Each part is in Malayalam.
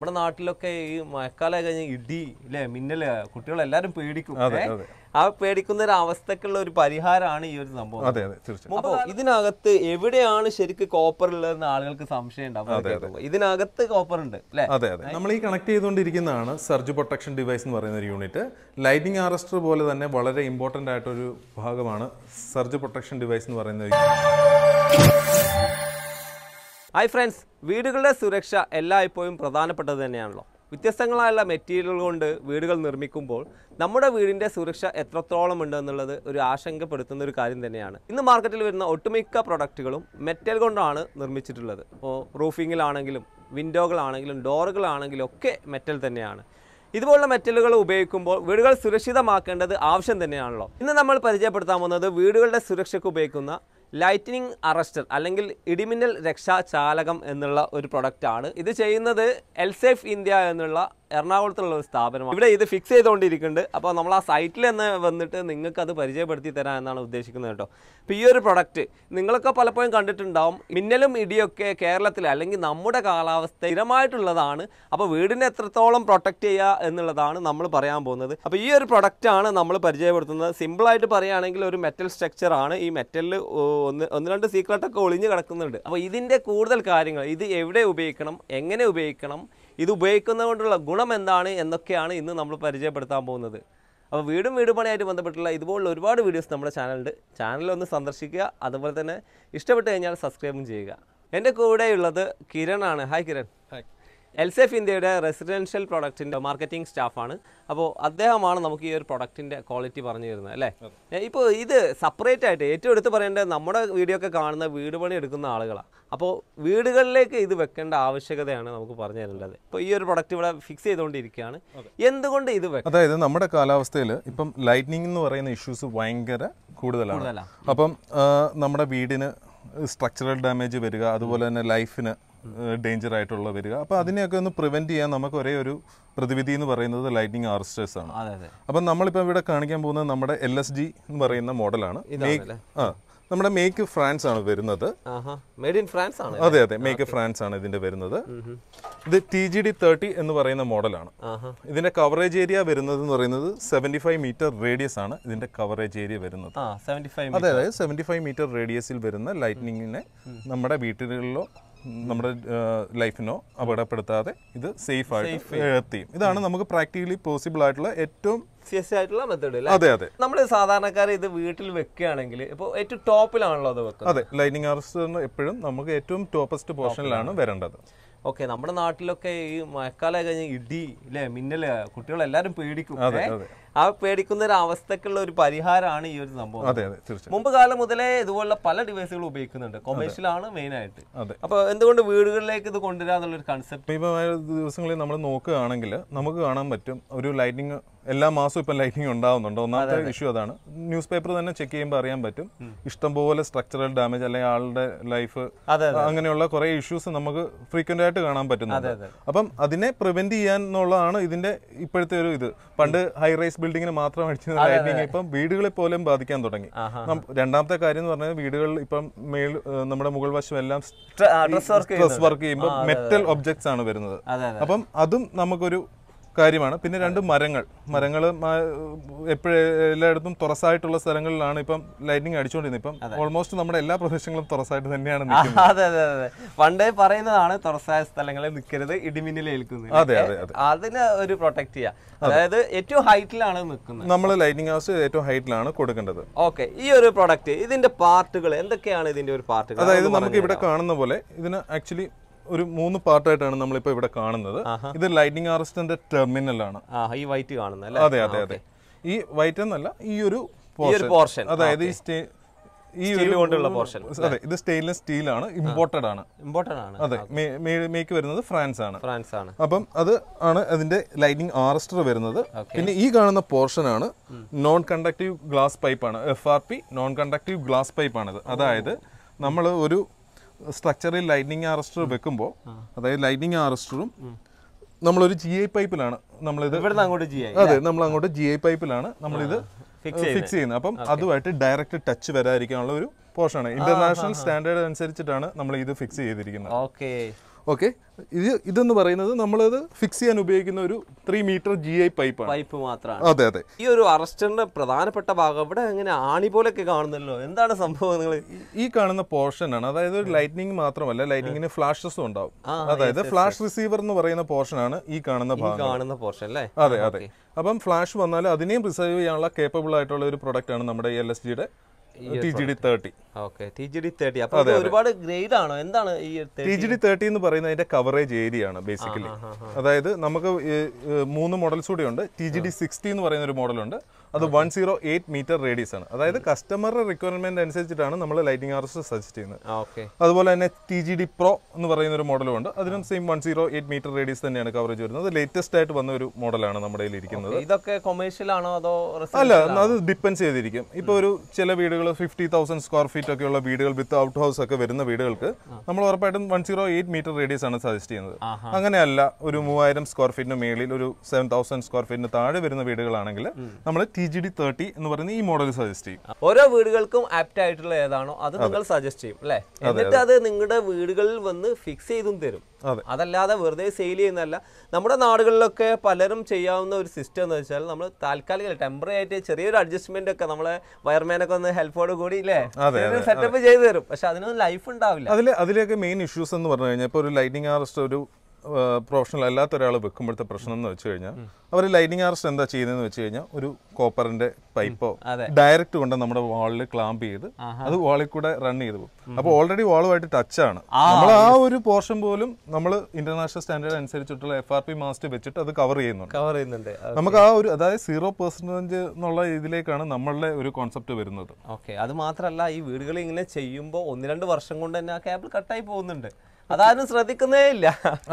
നമ്മുടെ നാട്ടിലൊക്കെ ഈ മഴക്കാലം കഴിഞ്ഞ ഇടി അല്ലെ മിന്നല് കുട്ടികളെല്ലാരും പേടിക്കും ആ പേടിക്കുന്ന ഒരു അവസ്ഥക്കുള്ള ഒരു പരിഹാരമാണ് ഈ ഒരു സംഭവം അതെ അതെ ഇതിനകത്ത് എവിടെയാണ് ശരിക്കും കോപ്പർ ഉള്ളതെന്ന് ആളുകൾക്ക് സംശയം ഉണ്ടാവും ഇതിനകത്ത് കോപ്പർ ഉണ്ട് അല്ലേ അതെ അതെ നമ്മൾ ഈ കണക്ട് ചെയ്തുകൊണ്ടിരിക്കുന്നതാണ് സർജ് പ്രൊട്ടക്ഷൻ ഡിവൈസ് എന്ന് പറയുന്ന ഒരു യൂണിറ്റ് ലൈറ്റിംഗ് ആറസ്റ്റർ പോലെ തന്നെ വളരെ ഇമ്പോർട്ടന്റ് ആയിട്ടൊരു ഭാഗമാണ് സർജ് പ്രൊട്ടക്ഷൻ ഡിവൈസ് എന്ന് പറയുന്ന ഹായ് ഫ്രണ്ട്സ് വീടുകളുടെ സുരക്ഷ എല്ലായ്പ്പോഴും പ്രധാനപ്പെട്ടത് തന്നെയാണല്ലോ വ്യത്യസ്തങ്ങളായുള്ള മെറ്റീരിയലുകൾ കൊണ്ട് വീടുകൾ നിർമ്മിക്കുമ്പോൾ നമ്മുടെ വീടിൻ്റെ സുരക്ഷ എത്രത്തോളം ഉണ്ട് എന്നുള്ളത് ഒരു ആശങ്കപ്പെടുത്തുന്ന ഒരു കാര്യം തന്നെയാണ് ഇന്ന് മാർക്കറ്റിൽ വരുന്ന ഒട്ടുമിക്ക പ്രൊഡക്റ്റുകളും മെറ്റൽ കൊണ്ടാണ് നിർമ്മിച്ചിട്ടുള്ളത് ഇപ്പോൾ റൂഫിങ്ങിലാണെങ്കിലും വിൻഡോകളാണെങ്കിലും ഡോറുകളാണെങ്കിലും ഒക്കെ മെറ്റൽ തന്നെയാണ് ഇതുപോലുള്ള മെറ്റലുകൾ ഉപയോഗിക്കുമ്പോൾ വീടുകൾ സുരക്ഷിതമാക്കേണ്ടത് ആവശ്യം തന്നെയാണല്ലോ ഇന്ന് നമ്മൾ പരിചയപ്പെടുത്താൻ പോകുന്നത് വീടുകളുടെ സുരക്ഷയ്ക്ക് ഉപയോഗിക്കുന്ന ലൈറ്റനിങ് അറസ്റ്റർ അല്ലെങ്കിൽ ഇടിമിന്നൽ രക്ഷാചാലകം എന്നുള്ള ഒരു പ്രൊഡക്റ്റാണ് ഇത് ചെയ്യുന്നത് എൽസേഫ് ഇന്ത്യ എന്നുള്ള എറണാകുളത്തുള്ള ഒരു സ്ഥാപനമാണ് ഇവിടെ ഇത് ഫിക്സ് ചെയ്തുകൊണ്ടിരിക്കുന്നുണ്ട് അപ്പോൾ നമ്മൾ ആ സൈറ്റിൽ തന്നെ വന്നിട്ട് നിങ്ങൾക്ക് അത് പരിചയപ്പെടുത്തി തരാൻ എന്നാണ് ഉദ്ദേശിക്കുന്നത് കേട്ടോ അപ്പോൾ ഈ ഒരു പ്രൊഡക്റ്റ് നിങ്ങളൊക്കെ പലപ്പോഴും കണ്ടിട്ടുണ്ടാവും മിന്നലും ഇടിയൊക്കെ കേരളത്തിൽ അല്ലെങ്കിൽ നമ്മുടെ കാലാവസ്ഥ സ്ഥിരമായിട്ടുള്ളതാണ് അപ്പോൾ വീടിനെ എത്രത്തോളം പ്രൊട്ടക്റ്റ് ചെയ്യുക എന്നുള്ളതാണ് നമ്മൾ പറയാൻ പോകുന്നത് അപ്പോൾ ഈ ഒരു പ്രൊഡക്റ്റാണ് നമ്മൾ പരിചയപ്പെടുത്തുന്നത് സിമ്പിളായിട്ട് പറയുകയാണെങ്കിൽ ഒരു മെറ്റൽ സ്ട്രക്ചറാണ് ഈ മെറ്റലിൽ ഒന്ന് ഒന്ന് രണ്ട് സീക്രട്ടൊക്കെ ഒളിഞ്ഞ് കിടക്കുന്നുണ്ട് അപ്പോൾ ഇതിൻ്റെ കൂടുതൽ കാര്യങ്ങൾ ഇത് എവിടെ ഉപയോഗിക്കണം എങ്ങനെ ഉപയോഗിക്കണം ഇത് കൊണ്ടുള്ള ഗുണം എന്താണ് എന്നൊക്കെയാണ് ഇന്ന് നമ്മൾ പരിചയപ്പെടുത്താൻ പോകുന്നത് അപ്പോൾ വീടും വീട് പണിയായിട്ട് ബന്ധപ്പെട്ടുള്ള ഇതുപോലുള്ള ഒരുപാട് വീഡിയോസ് നമ്മുടെ ചാനലുണ്ട് ചാനലൊന്ന് സന്ദർശിക്കുക അതുപോലെ തന്നെ ഇഷ്ടപ്പെട്ട് കഴിഞ്ഞാൽ സബ്സ്ക്രൈബും ചെയ്യുക എൻ്റെ കൂടെയുള്ളത് കിരണാണ് ഹായ് കിരൺ ഹായ് എൽസെഫ് ഇന്ത്യയുടെ റെസിഡൻഷ്യൽ പ്രൊഡക്റ്റിൻ്റെ മാർക്കറ്റിംഗ് സ്റ്റാഫാണ് അപ്പോൾ അദ്ദേഹമാണ് നമുക്ക് ഈ ഒരു പ്രൊഡക്റ്റിൻ്റെ ക്വാളിറ്റി പറഞ്ഞു തരുന്നത് അല്ലേ ഇപ്പോൾ ഇത് സെപ്പറേറ്റ് ആയിട്ട് ഏറ്റവും എടുത്ത് പറയേണ്ടത് നമ്മുടെ വീഡിയോ ഒക്കെ കാണുന്ന വീട് പണി എടുക്കുന്ന ആളുകളാണ് അപ്പോൾ വീടുകളിലേക്ക് ഇത് വെക്കേണ്ട ആവശ്യകതയാണ് നമുക്ക് പറഞ്ഞു തരേണ്ടത് ഇപ്പോൾ ഈ ഒരു പ്രൊഡക്റ്റ് ഇവിടെ ഫിക്സ് ചെയ്തുകൊണ്ടിരിക്കുകയാണ് എന്തുകൊണ്ട് ഇത് വെക്കാം അതായത് നമ്മുടെ കാലാവസ്ഥയിൽ ഇപ്പം ലൈറ്റ്നിങ് എന്ന് പറയുന്ന ഇഷ്യൂസ് ഭയങ്കര കൂടുതലാണ് അപ്പം നമ്മുടെ വീടിന് സ്ട്രക്ചറൽ ഡാമേജ് വരിക അതുപോലെ തന്നെ ലൈഫിന് ഡേഞ്ചർ ആയിട്ടുള്ള വരിക അപ്പൊ അതിനെയൊക്കെ ഒന്ന് പ്രിവെന്റ് ചെയ്യാൻ നമുക്ക് ഒരേ ഒരു പ്രതിവിധി എന്ന് പറയുന്നത് ലൈറ്റിംഗ് ആർസ്റ്റേഴ്സ് ആണ് അപ്പൊ നമ്മളിപ്പോൾ ഇവിടെ കാണിക്കാൻ പോകുന്നത് നമ്മുടെ എൽ എസ് ജി എന്ന് പറയുന്ന മോഡലാണ് ആ നമ്മുടെ മേക്ക് ഫ്രാൻസ് ആണ് വരുന്നത് ഇൻ ഫ്രാൻസ് ആണ് അതെ അതെ മേക്ക് ഫ്രാൻസ് ആണ് ഇതിന്റെ വരുന്നത് ഇത് ടി ജി ഡി തേർട്ടി എന്ന് പറയുന്ന മോഡലാണ് ഇതിന്റെ കവറേജ് ഏരിയ വരുന്നത് എന്ന് പറയുന്നത് സെവന്റി ഫൈവ് മീറ്റർ റേഡിയസ് ആണ് ഇതിന്റെ കവറേജ് ഏരിയ വരുന്നത് അതെ അതായത് സെവന്റി ഫൈവ് മീറ്റർ റേഡിയസിൽ വരുന്ന ലൈറ്റിനിങ്ങിനെ നമ്മുടെ വീട്ടുകളിലോ നമ്മുടെ ലൈഫിനോ അപകടപ്പെടുത്താതെ ഇത് സേഫ് ആയിട്ട് ചെയ്യും ഇതാണ് നമുക്ക് പ്രാക്ടിക്കലി പോസിബിൾ ആയിട്ടുള്ള ഏറ്റവും സേഫ് ആയിട്ടുള്ള മെത്തേഡ് അതെ അതെ നമ്മൾ സാധാരണക്കാർ ഇത് വീട്ടിൽ വെക്കുകയാണെങ്കിൽ ഇപ്പോൾ ഏറ്റവും ടോപ്പിലാണല്ലോ അത് വെക്കുന്നത് അതെ ലൈനിങ് ആർസ്റ്റർ എപ്പോഴും നമുക്ക് ഏറ്റവും ടോപ്പസ്റ്റ് പോർഷനിലാണ് വരേണ്ടത് ഓക്കെ നമ്മുടെ നാട്ടിലൊക്കെ ഈ മഴക്കാലം കഴിഞ്ഞ് ഇടി അല്ലേ മിന്നൽ കുട്ടികളെല്ലാരും പേടിക്കും ആ പേടിക്കുന്ന ഒരു അവസ്ഥക്കുള്ള ഒരു പരിഹാരമാണ് ഈ ഒരു സംഭവം അതെ അതെ മുമ്പ് കാലം മുതലേ ഇതുപോലുള്ള പല ഡിവൈസുകളും ഉപയോഗിക്കുന്നുണ്ട് കൊമേഴ്ഷ്യലാണ് മെയിൻ ആയിട്ട് അപ്പോൾ എന്തുകൊണ്ട് വീടുകളിലേക്ക് ഇത് കൊണ്ടുവരിക ഒരു കൺസെപ്റ്റ് ഇപ്പൊ ദിവസങ്ങളിൽ നമ്മൾ നോക്കുകയാണെങ്കിൽ നമുക്ക് കാണാൻ പറ്റും ഒരു ലൈറ്റിംഗ് എല്ലാ മാസവും ഇപ്പം ലൈറ്റിംഗ് ഉണ്ടാവുന്നുണ്ട് ഒന്നാമത്തെ ഇഷ്യൂ അതാണ് ന്യൂസ് പേപ്പർ തന്നെ ചെക്ക് ചെയ്യുമ്പോൾ അറിയാൻ പറ്റും ഇഷ്ടംപോലെ സ്ട്രക്ചറൽ ഡാമേജ് അല്ലെങ്കിൽ ആളുടെ ലൈഫ് അങ്ങനെയുള്ള കുറേ ഇഷ്യൂസ് നമുക്ക് ഫ്രീക്വന്റ് ആയിട്ട് കാണാൻ പറ്റുന്നുണ്ട് അപ്പം അതിനെ പ്രിവെന്റ് ചെയ്യാൻ എന്നുള്ളതാണ് ഇതിന്റെ ഇപ്പോഴത്തെ ഒരു ഇത് പണ്ട് ഹൈ റൈസ് ബിൽഡിങ്ങിന് മാത്രം അടിച്ചു ലൈറ്റിംഗ് ഇപ്പം വീടുകളെ പോലും ബാധിക്കാൻ തുടങ്ങി രണ്ടാമത്തെ കാര്യം എന്ന് പറഞ്ഞാൽ വീടുകൾ ഇപ്പം മേൽ നമ്മുടെ മുകൾ വശം എല്ലാം സ്ട്രെസ് വർക്ക് ചെയ്യുമ്പോൾ മെറ്റൽ ഒബ്ജക്ട്സ് ആണ് വരുന്നത് അപ്പം അതും നമുക്കൊരു കാര്യമാണ് പിന്നെ രണ്ട് മരങ്ങൾ മരങ്ങൾ എപ്പോഴും എല്ലായിടത്തും തുറസായിട്ടുള്ള സ്ഥലങ്ങളിലാണ് ഇപ്പം ലൈറ്റിംഗ് അടിച്ചുകൊണ്ടിരുന്നത് ഇപ്പം ഓൾമോസ്റ്റ് നമ്മുടെ എല്ലാ പ്രദേശങ്ങളും തുറസായിട്ട് തന്നെയാണ് അതെ അതെ അതെ പണ്ടേ പറയുന്നതാണ് തുറസായ സ്ഥലങ്ങളിൽ നിൽക്കരുത് ഇടിമിന്നൽ ഏൽക്കുന്നത് അതെ അതെ അതിന് ഒരു പ്രൊട്ടക്ട് ചെയ്യുക അതായത് ഏറ്റവും ഹൈറ്റിലാണ് നിൽക്കുന്നത് നമ്മൾ ലൈറ്റിംഗ് ഹൗസ് ഏറ്റവും ഹൈറ്റിലാണ് കൊടുക്കേണ്ടത് ഓക്കെ ഈ ഒരു പ്രൊഡക്റ്റ് ഇതിന്റെ പാർട്ടുകൾ എന്തൊക്കെയാണ് ഇതിന്റെ ഒരു പാർട്ടുകൾ അതായത് നമുക്ക് ഇവിടെ കാണുന്ന പോലെ ഇതിന് ആക്ച്വലി ഒരു മൂന്ന് പാർട്ടായിട്ടാണ് നമ്മളിപ്പോ ഇവിടെ കാണുന്നത് ഇത് ലൈറ്റിംഗ് ആർസ്റ്റിന്റെ ടെർമിനൽ ആണ് ഈ വൈറ്റ് കാണുന്നത് അതെ അതെ അതെ ഈ വൈറ്റ് എന്നല്ല ഈ ഒരു പോർഷൻ അതായത് ഈ സ്റ്റേ ഈ കൊണ്ടുള്ള പോർഷൻ അതെ ഇത് സ്റ്റെയിൻലെസ് സ്റ്റീൽ ആണ് ഇമ്പോർട്ടഡ് ആണ് ഇമ്പോർട്ടഡ് ആണ് അതെ മേക്ക് വരുന്നത് ഫ്രാൻസ് ആണ് ഫ്രാൻസ് ആണ് അപ്പം അത് ആണ് അതിന്റെ ലൈറ്റിംഗ് ആർസ്റ്റർ വരുന്നത് പിന്നെ ഈ കാണുന്ന പോർഷൻ ആണ് നോൺ കണ്ടക്റ്റീവ് ഗ്ലാസ് പൈപ്പ് ആണ് F R P non conductive glass pipe ആണ് അതായത് നമ്മൾ ഒരു സ്ട്രക്ചറിൽ ലൈറ്റിനിങ് ആർസ്റ്റർ വെക്കുമ്പോൾ അതായത് ലൈറ്റിനിങ് ആർസ്റ്ററും നമ്മളൊരു ജി ഐ പൈപ്പിലാണ് നമ്മളിത് അതെ നമ്മൾ അങ്ങോട്ട് ജി ഐ പൈപ്പിലാണ് നമ്മളിത് ഫിക്സ് ചെയ്യുന്നത് അപ്പം അതുമായിട്ട് ഡയറക്റ്റ് ടച്ച് വരാതിരിക്കാനുള്ള ഒരു പോർഷനാണ് ഇന്റർനാഷണൽ സ്റ്റാൻഡേർഡ് അനുസരിച്ചിട്ടാണ് നമ്മൾ ഇത് ഫിക്സ് ചെയ്തിരിക്കുന്നത് ഓക്കെ ഓക്കെ ഇത് ഇതെന്ന് പറയുന്നത് നമ്മളത് ഫിക്സ് ചെയ്യാൻ ഉപയോഗിക്കുന്ന ഒരു three metre G I pipe pipe മാത്രമാണ് അതെ അതെ ഈ ഒരു അറസ്റ്ററിന്റെ പ്രധാനപ്പെട്ട ഭാഗം ഇവിടെ ഇങ്ങനെ ആണി പോലെയൊക്കെ കാണുന്നല്ലോ എന്താണ് സംഭവം നിങ്ങൾ ഈ കാണുന്ന പോർഷൻ ആണ് അതായത് ഒരു ലൈറ്റിനിങ് മാത്രമല്ല ലൈറ്റിനിങ്ങിന് ഫ്ലാഷസും ഉണ്ടാവും അതായത് ഫ്ലാഷ് റിസീവർ എന്ന് പറയുന്ന പോർഷൻ ആണ് ഈ കാണുന്ന ഭാഗം കാണുന്ന പോർഷൻ അല്ലേ അതെ അതെ അപ്പം ഫ്ലാഷ് വന്നാൽ അതിനെയും റിസർവ് ചെയ്യാനുള്ള കേപ്പബിൾ ആയിട്ടുള്ള ഒരു പ്രൊഡക്റ്റ് ആണ് നമ്മുടെ എൽ എസ് ജിയുടെ ഒരുപാട് ഗ്രേഡ് ആണോ എന്താണ് ഈ എന്ന് പറയുന്നത് അതിന്റെ കവറേജ് ഏരിയ ആണ് ബേസിക്കലി അതായത് നമുക്ക് മൂന്ന് മോഡൽസ് കൂടി ഉണ്ട് ടി ജി ഡി സിക്സ്റ്റി എന്ന് പറയുന്ന ഒരു മോഡലുണ്ട് അത് one zero eight metre radius ആണ് അതായത് കസ്റ്റമറുടെ റിക്വയർമെന്റ് അനുസരിച്ചിട്ടാണ് നമ്മൾ ലൈറ്റിംഗ് ആർസ് സജസ്റ്റ് ചെയ്യുന്നത് അതുപോലെ തന്നെ ടി ജി ഡി പ്രോ എന്ന് പറയുന്ന ഒരു മോഡലും ഉണ്ട് അതിനും same one zero eight metre radius തന്നെയാണ് കവറേജ് വരുന്നത് ലേറ്റസ്റ്റ് ആയിട്ട് വന്ന ഒരു മോഡലാണ് നമ്മുടെ ഇരിക്കുന്നത് ഇതൊക്കെ കൊമേഴ്ഷ്യൽ ആണോ അതോ അല്ല അത് ഡിപ്പെൻഡ് ചെയ്തിരിക്കും ഇപ്പൊ ഒരു ചില വീടുകൾ ഫിഫ്റ്റി തൗസൻഡ് സ്ക്വയർ ഫീറ്റ് ഒക്കെയുള്ള വീടുകൾ വിത്ത് ഔട്ട് ഹൗസ് ഒക്കെ വരുന്ന വീടുകൾക്ക് നമ്മൾ ഉറപ്പായിട്ടും one zero eight metre radius ആണ് സജസ്റ്റ് ചെയ്യുന്നത് അങ്ങനെയല്ല ഒരു മൂവായിരം സ്ക്വയർ ഫീറ്റിന് മേളിൽ ഒരു സെവൻ തൗസൻഡ് സ്ക്വയർ ഫീറ്റിന് താഴെ വരുന്ന വീടുകളാണെങ്കിൽ നമ്മൾ ടി ജി ഡി തേർട്ടി എന്ന് പറയുന്ന ഈ മോഡൽ സജസ്റ്റ് ചെയ്യും ഓരോ വീടുകൾക്കും ആപ്റ്റ് ആയിട്ടുള്ള ഏതാണോ അത് നിങ്ങൾ സജസ്റ്റ് ചെയ്യും അല്ലെ എന്നിട്ട് അത് നിങ്ങളുടെ വീടുകളിൽ വന്ന് ഫിക്സ് ചെയ്തും തരും അതല്ലാതെ വെറുതെ സെയിൽ ചെയ്യുന്നതല്ല നമ്മുടെ നാടുകളിലൊക്കെ പലരും ചെയ്യാവുന്ന ഒരു സിസ്റ്റം എന്ന് വെച്ചാൽ നമ്മൾ താൽക്കാലിക ടെമ്പറി ആയിട്ട് ചെറിയൊരു അഡ്ജസ്റ്റ്മെന്റ് ഒക്കെ നമ്മളെ വയർമാനൊക്കെ ഒന്ന് ഹെൽപ്പോട് കൂടി ഇല്ലേ സെറ്റപ്പ് ചെയ്തു തരും പക്ഷെ അതിനൊന്നും ലൈഫ് ഉണ്ടാവില്ല അതിൽ അതിലേക്ക് മെയിൻ ഇഷ്യൂസ് എന്ന് പറഞ്ഞു കഴിഞ്ഞാൽ ഇപ്പോൾ ഒരു ലൈറ്റിംഗ് ആർസ്റ്റ് ഒരു പ്രൊഫഷണൽ അല്ലാത്ത ഒരാൾ വെക്കുമ്പോഴത്തെ പ്രശ്നം എന്ന് വെച്ച് കഴിഞ്ഞാൽ അവർ ലൈറ്റിംഗ് ആർസ്റ്റ് എന്താ ചെയ്യുന്നതെന്ന് വെച്ച് കഴിഞ്ഞാൽ ഒരു കോപ്പറിന്റെ പൈപ്പോ ഡയറക്റ്റ് കൊണ്ട് നമ്മുടെ വാളിൽ ക്ലാമ്പ് ചെയ്ത് അത് വാളിൽ കൂടെ റൺ ചെയ്ത് പോകും അപ്പോൾ ഓൾറെഡി വാളുമായിട്ട് ടച്ച് ആണ് നമ്മൾ ആ ഒരു പോർഷൻ പോലും നമ്മൾ ഇന്റർനാഷണൽ സ്റ്റാൻഡേർഡ് അനുസരിച്ചിട്ടുള്ള എഫ് ആർ പി മാസ്റ്റ് വെച്ചിട്ട് അത് കവർ ചെയ്യുന്നുണ്ട് കവർ ചെയ്യുന്നുണ്ട് നമുക്ക് ആ ഒരു അതായത് സീറോ പെർസെന്റേജ് എന്നുള്ള ഇതിലേക്കാണ് നമ്മളുടെ ഒരു കോൺസെപ്റ്റ് വരുന്നത് ഓക്കെ അത് മാത്രമല്ല ഈ വീടുകൾ ഇങ്ങനെ ചെയ്യുമ്പോൾ ഒന്ന് രണ്ട് വർഷം കൊണ്ട് തന്നെ ആ കേബിൾ കട്ടായി പോകുന്നുണ്ട് അതാരും ശ്രദ്ധിക്കുന്നേ ഇല്ല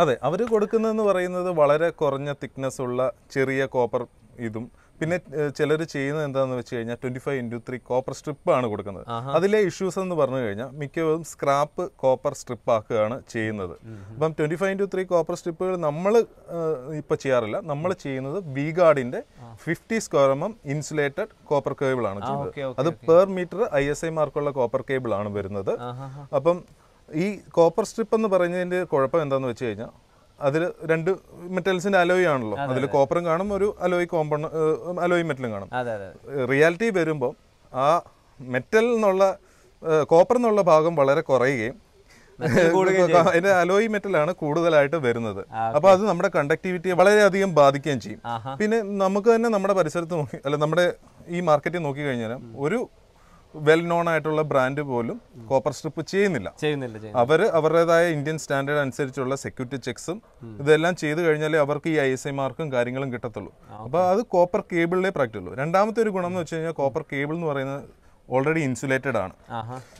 അതെ അവർ കൊടുക്കുന്നതെന്ന് പറയുന്നത് വളരെ കുറഞ്ഞ തിക്നെസ് ഉള്ള ചെറിയ കോപ്പർ ഇതും പിന്നെ ചിലർ ചെയ്യുന്നത് എന്താണെന്ന് വെച്ച് കഴിഞ്ഞാൽ twenty five into three copper strip ആണ് കൊടുക്കുന്നത് അതിലെ ഇഷ്യൂസ് എന്ന് പറഞ്ഞു കഴിഞ്ഞാൽ മിക്കവരും സ്ക്രാപ്പ് കോപ്പർ സ്ട്രിപ്പ് ആക്കുകയാണ് ചെയ്യുന്നത് അപ്പം twenty five into three copper സ്ട്രിപ്പുകൾ നമ്മൾ ഇപ്പോൾ ചെയ്യാറില്ല നമ്മൾ ചെയ്യുന്നത് വി ഗാർഡിന്റെ fifty square M M insulated copper cable ആണ് ചെയ്യുന്നത് അത് per metre I S I മാർക്കുള്ള കോപ്പർ കേബിൾ ആണ് വരുന്നത് അപ്പം ഈ കോപ്പർ സ്ട്രിപ്പ് എന്ന് പറയുന്നതിൻ്റെ കുഴപ്പം എന്താണെന്ന് വെച്ച് കഴിഞ്ഞാൽ അതിൽ രണ്ട് മെറ്റൽസിന്റെ അലോയി ആണല്ലോ അതിൽ കോപ്പറും കാണും ഒരു അലോയി കോമ്പൺ അലോയി മെറ്റലും കാണും റിയാലിറ്റി വരുമ്പോൾ ആ മെറ്റൽ എന്നുള്ള കോപ്പർ എന്നുള്ള ഭാഗം വളരെ കുറയുകയും അതിന്റെ അലോയി മെറ്റലാണ് കൂടുതലായിട്ട് വരുന്നത് അപ്പൊ അത് നമ്മുടെ കണ്ടക്ടിവിറ്റിയെ വളരെയധികം ബാധിക്കുകയും ചെയ്യും പിന്നെ നമുക്ക് തന്നെ നമ്മുടെ പരിസരത്ത് നോക്കി അല്ല നമ്മുടെ ഈ മാർക്കറ്റിൽ നോക്കി കഴിഞ്ഞാൽ ഒരു വെൽ നോൺ ആയിട്ടുള്ള ബ്രാൻഡ് പോലും കോപ്പർ സ്ട്രിപ്പ് ചെയ്യുന്നില്ല ചെയ്യുന്നില്ല അവർ അവരുടേതായ ഇന്ത്യൻ സ്റ്റാൻഡേർഡ് അനുസരിച്ചുള്ള സെക്യൂരിറ്റി ചെക്സും ഇതെല്ലാം ചെയ്തു കഴിഞ്ഞാൽ അവർക്ക് ഈ ഐ എസ് ഐ മാർക്കും കാര്യങ്ങളും കിട്ടത്തുള്ളൂ അപ്പോൾ അത് കോപ്പർ കേബിളിലെ പ്രാക്ടീസ് ഉള്ളൂ രണ്ടാമത്തെ ഒരു ഗുണം എന്ന് വെച്ച് കഴിഞ്ഞാൽ കോപ്പർ കേബിൾ എന്ന് പറയുന്നത് ഓൾറെഡി ഇൻസുലേറ്റഡ് ആണ്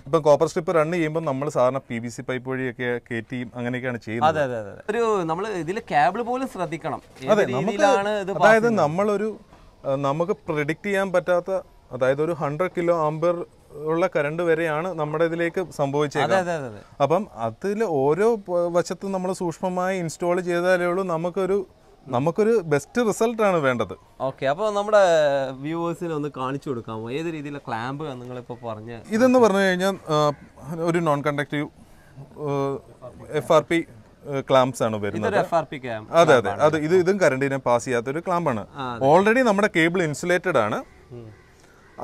ഇപ്പൊ കോപ്പർ സ്ട്രിപ്പ് റൺ ചെയ്യുമ്പോൾ നമ്മൾ സാധാരണ പി ബി സി പൈപ്പ് വഴിയൊക്കെ കയറ്റിയും അങ്ങനെയൊക്കെയാണ് ചെയ്യുന്നത് ഒരു നമ്മൾ ഇതിൽ കേബിൾ പോലും ശ്രദ്ധിക്കണം അതെ നമുക്ക് അതായത് നമ്മളൊരു നമുക്ക് പ്രിഡിക്ട് ചെയ്യാൻ പറ്റാത്ത അതായത് ഒരു ഹൺഡ്രഡ് കിലോ ആംബർ ഉള്ള കരണ്ട് വരെയാണ് നമ്മുടെ ഇതിലേക്ക് സംഭവിച്ചത് അപ്പം അതിൽ ഓരോ വശത്തും നമ്മൾ സൂക്ഷ്മമായി ഇൻസ്റ്റാൾ ചെയ്താലേ ഉള്ളൂ നമുക്കൊരു നമുക്കൊരു ബെസ്റ്റ് റിസൾട്ട് ആണ് വേണ്ടത് ഓക്കെ അപ്പോൾ നമ്മുടെ വ്യൂവേഴ്സിന് ഒന്ന് കാണിച്ചു കൊടുക്കാമോ ഏത് രീതിയിലെ ക്ലാമ്പ് നിങ്ങളിപ്പോൾ പറഞ്ഞ ഇതെന്ന് പറഞ്ഞു കഴിഞ്ഞാൽ ഒരു non conductive F R P clamps ആണ് വരുന്നത് അതെ അതെ അത് ഇത് ഇതും കറണ്ടിനെ പാസ് ചെയ്യാത്ത ഒരു ക്ലാമ്പാണ് ഓൾറെഡി നമ്മുടെ കേബിൾ ഇൻസുലേറ്റഡ് ആണ്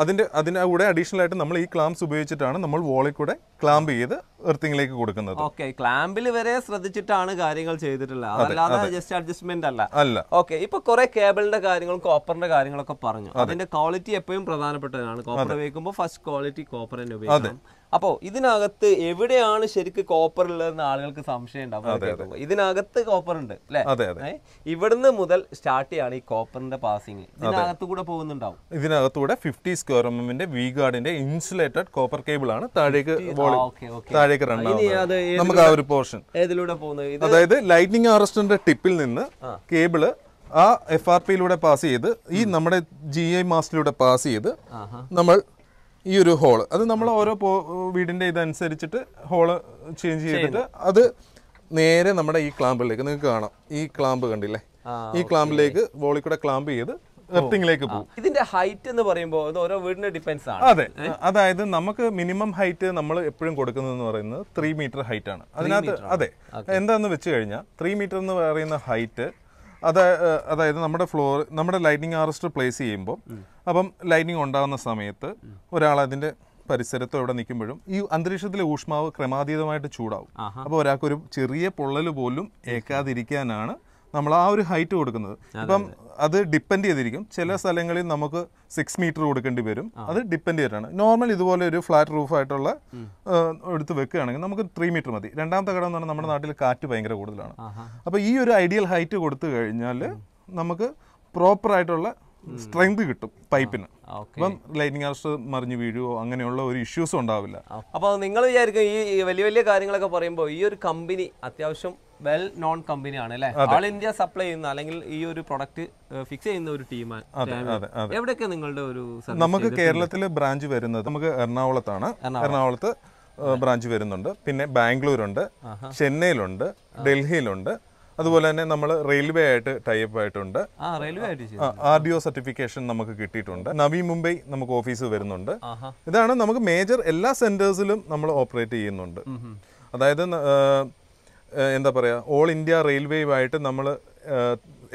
അതിൻ്റെ അതിൻ്റെ കൂടെ അഡീഷണൽ ആയിട്ട് നമ്മൾ ഈ ക്ലാംസ് ഉപയോഗിച്ചിട്ടാണ് നമ്മൾ വോളിൽ കൂടെ ക്ലാമ്പ് ചെയ്ത് എർത്തിങ്ങിലേക്ക് കൊടുക്കുന്നത് ഓക്കെ ക്ലാമ്പിൽ വരെ ശ്രദ്ധിച്ചിട്ടാണ് കാര്യങ്ങൾ ചെയ്തിട്ടുള്ളത് അതല്ലാതെ ജസ്റ്റ് അഡ്ജസ്റ്റ്മെന്റ് അല്ല അല്ല ഓക്കെ ഇപ്പൊ കുറെ കേബിളിന്റെ കാര്യങ്ങളും കോപ്പറിന്റെ കാര്യങ്ങളൊക്കെ പറഞ്ഞു അതിന്റെ ക്വാളിറ്റി എപ്പോഴും പ്രധാനപ്പെട്ടതാണ് കോപ്പർ ഉപയോഗിക്കുമ്പോൾ ഫസ്റ്റ് ക്വാളിറ്റി കോപ്പർ തന്നെ ഉപയോഗിക്കണം അപ്പോ ഇതിനകത്ത് എവിടെയാണ് ശരിക്ക് കോപ്പർ ഉള്ളതെന്ന് ആളുകൾക്ക് സംശയം ഉണ്ടാവും ഇതിനകത്ത് കോപ്പർ ഉണ്ട് അല്ലേ ഇവിടുന്ന് മുതൽ സ്റ്റാർട്ട് ചെയ്യാണ് ഈ കോപ്പറിന്റെ പാസിങ് ഇതിനകത്ത് കൂടെ പോകുന്നുണ്ടാവും ഇതിനകത്തൂടെ ഫിഫ്റ്റി സ്ക്വയർ എം എമ്മിന്റെ വി ഗാർഡിന്റെ ഇൻസുലേറ്റഡ് കോപ്പർ കേബിൾ ആണ് താഴേക്ക് താഴേക്ക് റൺ നമുക്ക് ആ ഒരു പോർഷൻ ഏതിലൂടെ പോകുന്നത് അതായത് ലൈറ്റിംഗ് ആർസ്റ്ററിന്റെ ടിപ്പിൽ നിന്ന് കേബിള് ആ എഫ് ആർ പിയിലൂടെ പാസ് ചെയ്ത് ഈ നമ്മുടെ ജി ഐ മാസ്റ്റിലൂടെ പാസ് ചെയ്ത് നമ്മൾ ഈ ഒരു ഹോള് അത് നമ്മൾ ഓരോ വീടിന്റെ ഇതനുസരിച്ചിട്ട് ഹോള് ചേഞ്ച് ചെയ്തിട്ട് അത് നേരെ നമ്മുടെ ഈ ക്ലാമ്പിലേക്ക് നിങ്ങൾക്ക് കാണാം ഈ ക്ലാമ്പ് കണ്ടില്ലേ ഈ ക്ലാമ്പിലേക്ക് വോളിൽ കൂടെ ക്ലാമ്പ് ചെയ്ത് എർത്തിങ്ങിലേക്ക് പോകും ഇതിന്റെ ഹൈറ്റ് എന്ന് പറയുമ്പോൾ ഇത് ഓരോ വീടിന്റെ ഡിപ്പെൻസ് ആണ് അതെ അതായത് നമുക്ക് മിനിമം ഹൈറ്റ് നമ്മൾ എപ്പോഴും കൊടുക്കുന്നതെന്ന് പറയുന്നത് ത്രീ മീറ്റർ ഹൈറ്റ് ആണ് അതിനകത്ത് അതെ എന്താന്ന് വെച്ച് കഴിഞ്ഞാൽ ത്രീ മീറ്റർ എന്ന് പറയുന്ന ഹൈറ്റ് അത് അതായത് നമ്മുടെ ഫ്ലോർ നമ്മുടെ ലൈറ്റിംഗ് ആർസ്റ്റർ പ്ലേസ് ചെയ്യുമ്പോൾ അപ്പം ലൈറ്റിംഗ് ഉണ്ടാകുന്ന സമയത്ത് ഒരാൾ അതിൻ്റെ പരിസരത്തോ എവിടെ നിൽക്കുമ്പോഴും ഈ അന്തരീക്ഷത്തിലെ ഊഷ്മാവ് ക്രമാതീതമായിട്ട് ചൂടാവും അപ്പോൾ ഒരാൾക്കൊരു ചെറിയ പൊള്ളൽ പോലും ഏക്കാതിരിക്കാനാണ് നമ്മൾ ആ ഒരു ഹൈറ്റ് കൊടുക്കുന്നത് ഇപ്പം അത് ഡിപ്പെൻഡ് ചെയ്തിരിക്കും ചില സ്ഥലങ്ങളിൽ നമുക്ക് സിക്സ് മീറ്റർ കൊടുക്കേണ്ടി വരും അത് ഡിപ്പെൻഡ് ചെയ്തിട്ടാണ് നോർമൽ ഇതുപോലെ ഒരു ഫ്ലാറ്റ് റൂഫ് ആയിട്ടുള്ള എടുത്ത് വെക്കുകയാണെങ്കിൽ നമുക്ക് ത്രീ മീറ്റർ മതി രണ്ടാമത്തെ ഘടകം എന്ന് പറഞ്ഞാൽ നമ്മുടെ നാട്ടിൽ കാറ്റ് ഭയങ്കര കൂടുതലാണ് അപ്പോൾ ഈ ഒരു ഐഡിയൽ ഹൈറ്റ് കൊടുത്തു കഴിഞ്ഞാൽ നമുക്ക് പ്രോപ്പറായിട്ടുള്ള സ്ട്രെങ്ത് കിട്ടും പൈപ്പിന് അപ്പം ലൈറ്റിംഗ് ആർസ് മറിഞ്ഞു വീഴുവോ അങ്ങനെയുള്ള ഒരു ഇഷ്യൂസും ഉണ്ടാവില്ല അപ്പോൾ നിങ്ങൾ വിചാരിക്കും ഈ വലിയ വലിയ കാര്യങ്ങളൊക്കെ പറയുമ്പോൾ ഈ ഒരു കമ്പനി അത്യാവശ്യം വെൽ നോൺ കമ്പനിയാണ് അല്ലേ ഓൾ ഇന്ത്യ സപ്ലൈ ചെയ്യുന്ന അല്ലെങ്കിൽ ഈ ഒരു പ്രൊഡക്റ്റ് ഫിക്സ് ചെയ്യുന്ന ഒരു ടീമാണ് എവിടെയൊക്കെ നിങ്ങളുടെ ഒരു നമുക്ക് കേരളത്തിലെ ബ്രാഞ്ച് വരുന്നത് നമുക്ക് എറണാകുളത്താണ് എറണാകുളത്ത് ബ്രാഞ്ച് വരുന്നുണ്ട് പിന്നെ ബാംഗ്ലൂരുണ്ട് ചെന്നൈയിലുണ്ട് ഡൽഹിയിലുണ്ട് അതുപോലെ തന്നെ നമ്മൾ റെയിൽവേ ആയിട്ട് ടൈപ്പ് ആയിട്ടുണ്ട് ആർ ഡി ഒ സർട്ടിഫിക്കേഷൻ നമുക്ക് കിട്ടിയിട്ടുണ്ട് നവി മുംബൈ നമുക്ക് ഓഫീസ് വരുന്നുണ്ട് ഇതാണ് നമുക്ക് മേജർ എല്ലാ സെന്റേഴ്സിലും നമ്മൾ ഓപ്പറേറ്റ് ചെയ്യുന്നുണ്ട് അതായത് എന്താ പറയുക ഓൾ ഇന്ത്യ ആയിട്ട് നമ്മൾ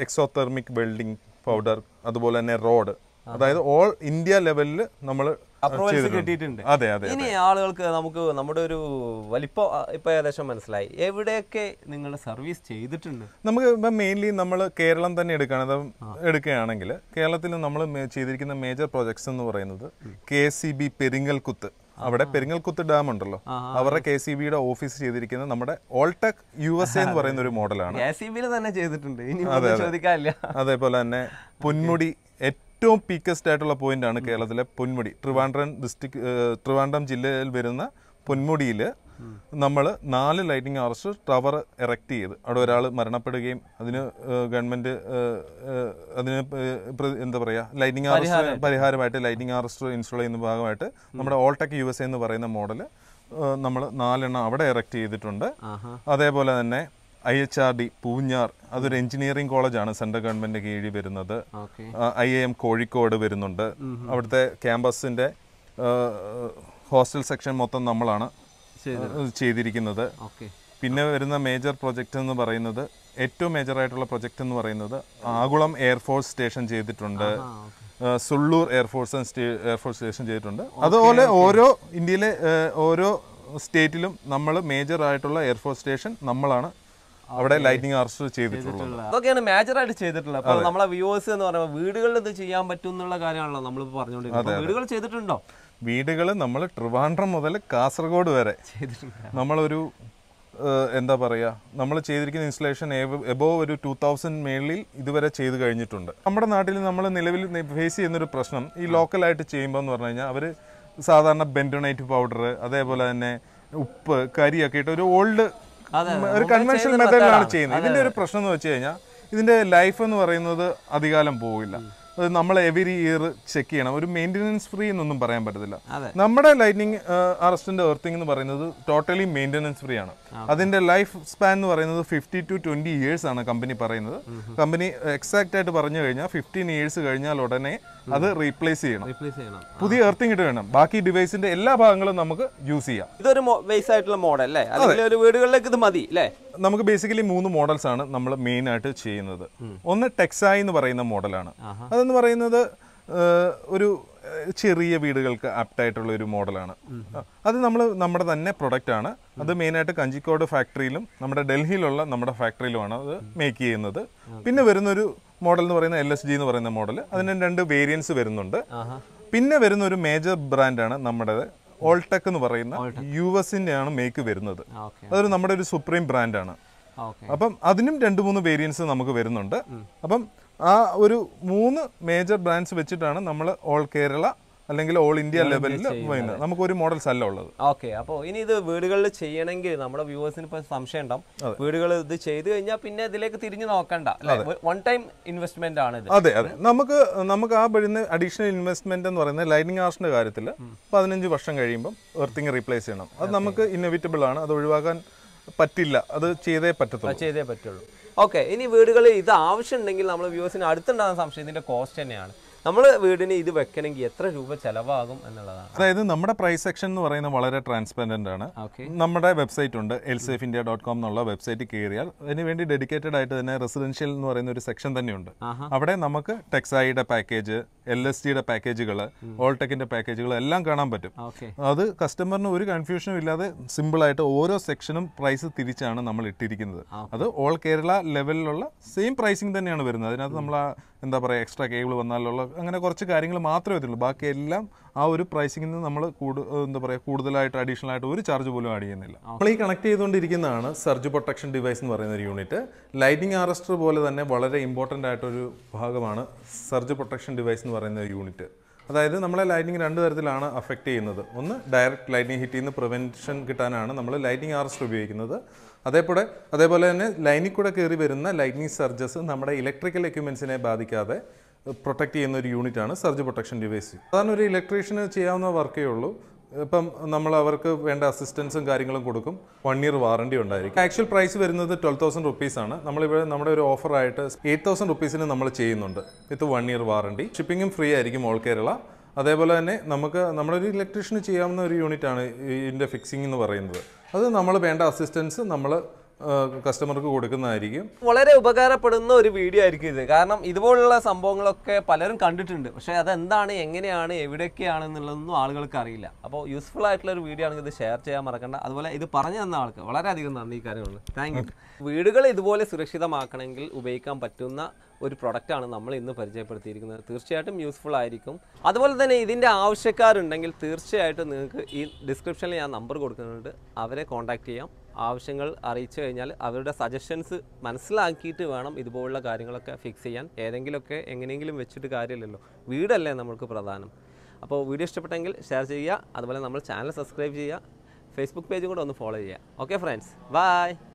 എക്സോതെർമിക് വെൽഡിംഗ് പൗഡർ അതുപോലെ തന്നെ റോഡ് അതായത് ഓൾ ഇന്ത്യ ലെവലിൽ നമ്മൾ അപ്രൂവൽസ് കിട്ടിയിട്ടുണ്ട് അതെ അതെ ഇനി ആളുകൾക്ക് നമുക്ക് നമ്മുടെ ഒരു വലിപ്പം ഇപ്പൊ ഏകദേശം മനസ്സിലായി എവിടെയൊക്കെ നിങ്ങൾ സർവീസ് ചെയ്തിട്ടുണ്ട് നമുക്ക് ഇപ്പൊ മെയിൻലി നമ്മൾ കേരളം തന്നെ എടുക്കുകയാണ് എടുക്കുകയാണെങ്കിൽ കേരളത്തിൽ നമ്മൾ ചെയ്തിരിക്കുന്ന മേജർ പ്രോജക്ട്സ് എന്ന് പറയുന്നത് കെ സി ബി പെരിങ്ങൽകുത്ത് അവിടെ പെരിങ്ങൽകുത്ത് ഡാം ഉണ്ടല്ലോ അവരുടെ കെ സി ബിയുടെ ഓഫീസ് ചെയ്തിരിക്കുന്ന നമ്മുടെ ഓൾടെക് യു എസ് എ എന്ന് പറയുന്ന ഒരു മോഡലാണ് തന്നെ ചെയ്തിട്ടുണ്ട് അതേപോലെ തന്നെ പൊന്മുടി ഏറ്റവും പീക്കസ്റ്റ് ആയിട്ടുള്ള ആണ് കേരളത്തിലെ പൊന്മുടി ട്രിവാൻഡ്രം ഡിസ്ട്രിക്ട് ട്രിവാൻഡ്രം ജില്ലയിൽ വരുന്ന പൊന്മുടിയിൽ നമ്മൾ നാല് ലൈറ്റിംഗ് ആർച്ച് ടവർ ഇറക്റ്റ് ചെയ്ത് അവിടെ ഒരാൾ മരണപ്പെടുകയും അതിന് ഗവൺമെൻറ് അതിന് എന്താ പറയുക ലൈറ്റിംഗ് ആർച്ച് പരിഹാരമായിട്ട് ലൈറ്റിംഗ് ആർച്ച് ഇൻസ്റ്റാൾ ചെയ്യുന്ന ഭാഗമായിട്ട് നമ്മുടെ ഓൾടെക് യു എസ് എന്ന് പറയുന്ന മോഡൽ നമ്മൾ നാലെണ്ണം അവിടെ ഇറക്റ്റ് ചെയ്തിട്ടുണ്ട് അതേപോലെ തന്നെ I H R D Poonjar അതൊരു എഞ്ചിനീയറിംഗ് കോളേജാണ് സെൻട്രൽ ഗവൺമെന്റിന്റെ കീഴിൽ വരുന്നത് ഐ എ എം കോഴിക്കോട് വരുന്നുണ്ട് അവിടുത്തെ ക്യാമ്പസിന്റെ ഹോസ്റ്റൽ സെക്ഷൻ മൊത്തം നമ്മളാണ് ചെയ്തിരിക്കുന്നത് പിന്നെ വരുന്ന മേജർ പ്രൊജക്റ്റ് എന്ന് പറയുന്നത് ഏറ്റവും മേജർ ആയിട്ടുള്ള പ്രൊജക്റ്റ് എന്ന് പറയുന്നത് ആകുളം എയർഫോഴ്സ് സ്റ്റേഷൻ ചെയ്തിട്ടുണ്ട് സുള്ളൂർ എയർഫോഴ്സ് എയർഫോഴ്സ് സ്റ്റേഷൻ ചെയ്തിട്ടുണ്ട് അതുപോലെ ഓരോ ഇന്ത്യയിലെ ഓരോ സ്റ്റേറ്റിലും നമ്മൾ മേജർ ആയിട്ടുള്ള എയർഫോഴ്സ് സ്റ്റേഷൻ നമ്മളാണ് അവിടെ ലൈറ്റിംഗ് അറസ്റ്റ് ചെയ്തിട്ടുള്ളത് അതൊക്കെയാണ് മേജർ ആയിട്ട് ചെയ്തിട്ടുള്ളത് അപ്പോൾ നമ്മളെ വ്യൂവേഴ്സ് എന്ന് പറയുമ്പോൾ വീടുകളിൽ ഇത് ചെയ്യാൻ പറ്റും എന്നുള്ള കാര്യമാണല്ലോ നമ്മൾ പറഞ്ഞുകൊണ്ടിരിക്കുന്നത് വീടുകൾ ചെയ്തിട്ടുണ്ടോ വീടുകൾ നമ്മൾ ട്രിവാൻഡ്രം മുതൽ കാസർഗോഡ് വരെ നമ്മളൊരു എന്താ പറയുക നമ്മൾ ചെയ്തിരിക്കുന്ന ഇൻസ്റ്റലേഷൻ എബോ ഒരു ടു തൗസൻഡ് മേളിൽ ഇതുവരെ ചെയ്ത് കഴിഞ്ഞിട്ടുണ്ട് നമ്മുടെ നാട്ടിൽ നമ്മൾ നിലവിൽ ഫേസ് ചെയ്യുന്നൊരു പ്രശ്നം ഈ ലോക്കലായിട്ട് ചെയ്യുമ്പോൾ എന്ന് പറഞ്ഞു കഴിഞ്ഞാൽ അവർ സാധാരണ ബെൻഡോണൈറ്റ് പൗഡർ അതേപോലെ തന്നെ ഉപ്പ് കരിയൊക്കെ ഇട്ട് ഒരു ഓൾഡ് ഒരു കൺവെൻഷൻ മെത്തേഡിലാണ് ചെയ്യുന്നത് ഇതിൻ്റെ ഒരു പ്രശ്നം എന്ന് വെച്ച് കഴിഞ്ഞാൽ ഇതിൻ്റെ ലൈഫ് എന്ന് പറയുന്നത് അധികാലം പോവില്ല അത് നമ്മൾ എവരി ഇയർ ചെക്ക് ചെയ്യണം ഒരു മെയിൻ്റനൻസ് ഫ്രീ എന്നൊന്നും പറയാൻ പറ്റത്തില്ല നമ്മുടെ ലൈറ്റിംഗ് അറസ്റ്റിൻ്റെ എർത്തിങ് എന്ന് പറയുന്നത് ടോട്ടലി മെയിൻ്റനൻസ് ഫ്രീ ആണ് അതിൻ്റെ ലൈഫ് സ്പാൻ എന്ന് പറയുന്നത് ഫിഫ്റ്റി ടു ട്വൻറ്റി ഇയേഴ്സ് ആണ് കമ്പനി പറയുന്നത് കമ്പനി എക്സാക്റ്റ് ആയിട്ട് പറഞ്ഞു കഴിഞ്ഞാൽ ഫിഫ്റ്റീൻ ഇയേഴ്സ് കഴിഞ്ഞാൽ ഉടനെ അത് റീപ്ലേസ് ചെയ്യണം റീപ്ലേസ് ചെയ്യണം പുതിയ എർത്തിങ് ഇട്ട് വേണം ബാക്കി ഡിവൈസിന്റെ എല്ലാ ഭാഗങ്ങളും നമുക്ക് യൂസ് ചെയ്യാം ഇതൊരു ബേസ് ആയിട്ടുള്ള മോഡൽ അല്ലേ അല്ലെങ്കിൽ ഒരു വീടുകളിലേക്ക് ഇത് മതി അല്ലേ നമുക്ക് ബേസിക്കലി മൂന്ന് മോഡൽസ് ആണ് നമ്മൾ മെയിൻ ആയിട്ട് ചെയ്യുന്നത് ഒന്ന് ടെക്സായി എന്ന് പറയുന്ന മോഡലാണ് അതെന്ന് പറയുന്നത് ഒരു ചെറിയ വീടുകൾക്ക് ആപ്റ്റായിട്ടുള്ള ഒരു മോഡലാണ് അത് നമ്മൾ നമ്മുടെ തന്നെ പ്രൊഡക്റ്റ് ആണ് അത് മെയിനായിട്ട് കഞ്ചിക്കോട് ഫാക്ടറിയിലും നമ്മുടെ ഡൽഹിയിലുള്ള നമ്മുടെ ഫാക്ടറിയിലുമാണ് അത് മേക്ക് ചെയ്യുന്നത് പിന്നെ വരുന്നൊരു മോഡൽ എന്ന് പറയുന്ന എൽ എസ് ജി എന്ന് പറയുന്ന മോഡൽ അതിന് രണ്ട് വേരിയൻസ് വരുന്നുണ്ട് പിന്നെ വരുന്ന ഒരു മേജർ ബ്രാൻഡാണ് നമ്മുടെ ഓൾടെക് എന്ന് പറയുന്ന യു എസിന്റെ ആണ് മേക്ക് വരുന്നത് അതൊരു നമ്മുടെ ഒരു സുപ്രീം ബ്രാൻഡാണ് അപ്പം അതിനും രണ്ട് മൂന്ന് വേരിയൻസ് നമുക്ക് വരുന്നുണ്ട് അപ്പം ആ ഒരു മൂന്ന് മേജർ ബ്രാൻഡ്സ് വെച്ചിട്ടാണ് നമ്മൾ ഓൾ കേരള അല്ലെങ്കിൽ ഓൾ ഇന്ത്യ ലെവലിൽ വരുന്നത് നമുക്ക് ഒരു മോഡൽസ് അല്ല ഉള്ളത് ഓക്കെ അപ്പോൾ ഇനി ഇത് വീടുകളിൽ ചെയ്യണമെങ്കിൽ നമ്മുടെ വ്യൂവേഴ്സിന് ഇപ്പൊ സംശയം ഉണ്ടാവും വീടുകൾ ഇത് ചെയ്തു കഴിഞ്ഞാൽ പിന്നെ ഇതിലേക്ക് തിരിഞ്ഞു നോക്കണ്ട വൺ ടൈം ഇൻവെസ്റ്റ്മെന്റ് ആണ് ഇത് അതെ അതെ നമുക്ക് നമുക്ക് ആ വരുന്ന അഡീഷണൽ ഇൻവെസ്റ്റ്മെന്റ് എന്ന് പറയുന്നത് ലൈറ്റിംഗ് ആർട്സിന്റെ കാര്യത്തിൽ പതിനഞ്ച് വർഷം കഴിയുമ്പോൾ എർത്തിങ് റീപ്ലേസ് ചെയ്യണം അത് നമുക്ക് ഇന്നോവേറ്റബിൾ ആണ് അത് ഒഴിവാക്കാൻ പറ്റില്ല അത് ചെയ്തേ പറ്റത്തുള്ളൂ ചെയ്തേ പറ്റുള്ളൂ ഓക്കെ ഇനി വീടുകളിൽ ഇത് ആവശ്യമുണ്ടെങ്കിൽ നമ്മൾ വ്യൂവേഴ്സിന് അടുത്തുണ്ടാകുന്ന സംശയം ഇതിൻ്റെ കോസ്റ്റ് തന്നെയാണ് നമ്മൾ വീടിന് ഇത് വെക്കണമെങ്കിൽ എത്ര രൂപ ചെലവാകും എന്നുള്ളതാണ് അതായത് നമ്മുടെ പ്രൈസ് സെക്ഷൻ എന്ന് പറയുന്നത് വളരെ ട്രാൻസ്പെറൻ്റ് ആണ് നമ്മുടെ വെബ്സൈറ്റ് ഉണ്ട് എൽസേഫ് ഇന്ത്യ ഡോട്ട് കോം എന്നുള്ള വെബ്സൈറ്റ് കയറിയാൽ അതിനുവേണ്ടി ഡെഡിക്കേറ്റഡ് ആയിട്ട് തന്നെ റെസിഡൻഷ്യൽ എന്ന് പറയുന്ന ഒരു സെക്ഷൻ തന്നെയുണ്ട് അവിടെ നമുക്ക് ടെക്സായിയുടെ പാക്കേജ് എൽ എസ് ടിയുടെ പാക്കേജുകൾ ഓൾടെക്കിന്റെ പാക്കേജുകൾ എല്ലാം കാണാൻ പറ്റും അത് കസ്റ്റമറിന് ഒരു കൺഫ്യൂഷനും ഇല്ലാതെ സിമ്പിളായിട്ട് ഓരോ സെക്ഷനും പ്രൈസ് തിരിച്ചാണ് നമ്മൾ ഇട്ടിരിക്കുന്നത് അത് ഓൾ കേരള ലെവലിലുള്ള സെയിം പ്രൈസിങ് തന്നെയാണ് വരുന്നത് അതിനകത്ത് നമ്മൾ എന്താ പറയുക എക്സ്ട്രാ കേബിൾ വന്നാലുള്ള അങ്ങനെ കുറച്ച് കാര്യങ്ങൾ മാത്രമേ വരുള്ളൂ ബാക്കി എല്ലാം ആ ഒരു പ്രൈസിങ്ങിൽ നിന്ന് നമ്മൾ എന്താ പറയുക കൂടുതലായിട്ട് അഡീഷണൽ ആയിട്ട് ഒരു ചാർജ് പോലും ആഡ് ചെയ്യുന്നില്ല നമ്മൾ ഈ കണക്ട് ചെയ്തുകൊണ്ടിരിക്കുന്നതാണ് സർജ് പ്രൊട്ടക്ഷൻ ഡിവൈസ് എന്ന് പറയുന്ന ഒരു യൂണിറ്റ് ലൈറ്റിംഗ് ആറസ്റ്റർ പോലെ തന്നെ വളരെ ഇമ്പോർട്ടൻ്റ് ആയിട്ടൊരു ഭാഗമാണ് സർജ് പ്രൊട്ടക്ഷൻ ഡിവൈസ് എന്ന് പറയുന്ന ഒരു യൂണിറ്റ് അതായത് നമ്മളെ ലൈറ്റിംഗ് രണ്ട് തരത്തിലാണ് അഫക്റ്റ് ചെയ്യുന്നത് ഒന്ന് ഡയറക്റ്റ് ലൈറ്റിംഗ് ഹിറ്റ് ചെയ്യുന്ന പ്രിവെൻഷൻ കിട്ടാനാണ് നമ്മൾ ലൈറ്റിംഗ് ആർസ്റ്റർ ഉപയോഗിക്കുന്നത് അതേപോലെ അതേപോലെ തന്നെ ലൈനിൽ കൂടെ കയറി വരുന്ന ലൈറ്റിംഗ് സർജസ് നമ്മുടെ ഇലക്ട്രിക്കൽ എക്യുപ്മെൻസിനെ ബാധിക്കാതെ പ്രൊട്ടക്ട് ചെയ്യുന്ന ഒരു യൂണിറ്റാണ് സർജ് പ്രൊട്ടക്ഷൻ ഡിവൈസ് സാധാരണ ഒരു ഇലക്ട്രീഷ്യന് ചെയ്യാവുന്ന വർക്കേ ഉള്ളൂ ഇപ്പം നമ്മൾ അവർക്ക് വേണ്ട അസിസ്റ്റൻസും കാര്യങ്ങളും കൊടുക്കും വൺ ഇയർ വാറണ്ടി ഉണ്ടായിരിക്കും ആക്ച്വൽ പ്രൈസ് വരുന്നത് ട്വൽവ് തൗസൻഡ് റുപ്പീസ് ആണ് നമ്മളിവിടെ നമ്മുടെ ഒരു ഓഫറായിട്ട് എയ്റ്റ് തൗസൻഡ് റുപ്പീസിന് നമ്മൾ ചെയ്യുന്നുണ്ട് വിത്ത് വൺ ഇയർ വാറണ്ടി ഷിപ്പിങ്ങും ഫ്രീ ആയിരിക്കും ഓൾ കേരള അതേപോലെ തന്നെ നമുക്ക് നമ്മളൊരു ഇലക്ട്രീഷ്യന് ചെയ്യാവുന്ന ഒരു യൂണിറ്റാണ് ഇതിൻ്റെ ഫിക്സിംഗ് എന്ന് പറയുന്നത് അത് നമ്മൾ വേണ്ട അസിസ്റ്റൻസ് നമ്മൾ കസ്റ്റമർക്ക് കൊടുക്കുന്നതായിരിക്കും വളരെ ഉപകാരപ്പെടുന്ന ഒരു വീഡിയോ ആയിരിക്കും ഇത് കാരണം ഇതുപോലുള്ള സംഭവങ്ങളൊക്കെ പലരും കണ്ടിട്ടുണ്ട് പക്ഷേ അതെന്താണ് എങ്ങനെയാണ് എവിടെയൊക്കെയാണ് എന്നുള്ളതൊന്നും ആളുകൾക്ക് അറിയില്ല അപ്പോൾ യൂസ്ഫുൾ ആയിട്ടുള്ള ഒരു വീഡിയോ ആണെങ്കിൽ ഇത് ഷെയർ ചെയ്യാൻ മറക്കണ്ട അതുപോലെ ഇത് പറഞ്ഞു തന്ന ആൾക്ക് വളരെയധികം നന്ദി കാര്യമുണ്ട് താങ്ക് യു വീടുകൾ ഇതുപോലെ സുരക്ഷിതമാക്കണമെങ്കിൽ ഉപയോഗിക്കാൻ പറ്റുന്ന ഒരു പ്രൊഡക്റ്റാണ് നമ്മൾ ഇന്ന് പരിചയപ്പെടുത്തിയിരിക്കുന്നത് തീർച്ചയായിട്ടും യൂസ്ഫുൾ ആയിരിക്കും അതുപോലെ തന്നെ ഇതിൻ്റെ ആവശ്യക്കാരുണ്ടെങ്കിൽ തീർച്ചയായിട്ടും നിങ്ങൾക്ക് ഈ ഡിസ്ക്രിപ്ഷനിൽ ഞാൻ നമ്പർ കൊടുക്കുന്നുണ്ട് അവരെ കോൺടാക്ട് ചെയ്യാം ആവശ്യങ്ങൾ അറിയിച്ചു കഴിഞ്ഞാൽ അവരുടെ സജഷൻസ് മനസ്സിലാക്കിയിട്ട് വേണം ഇതുപോലുള്ള കാര്യങ്ങളൊക്കെ ഫിക്സ് ചെയ്യാൻ ഏതെങ്കിലുമൊക്കെ എങ്ങനെയെങ്കിലും വെച്ചിട്ട് കാര്യമില്ലല്ലോ വീടല്ലേ നമ്മൾക്ക് പ്രധാനം അപ്പോൾ വീഡിയോ ഇഷ്ടപ്പെട്ടെങ്കിൽ ഷെയർ ചെയ്യുക അതുപോലെ നമ്മൾ ചാനൽ സബ്സ്ക്രൈബ് ചെയ്യുക ഫേസ്ബുക്ക് പേജും കൂടെ ഒന്ന് ഫോളോ ചെയ്യുക ഓക്കെ ഫ്രണ്ട്സ് ബൈ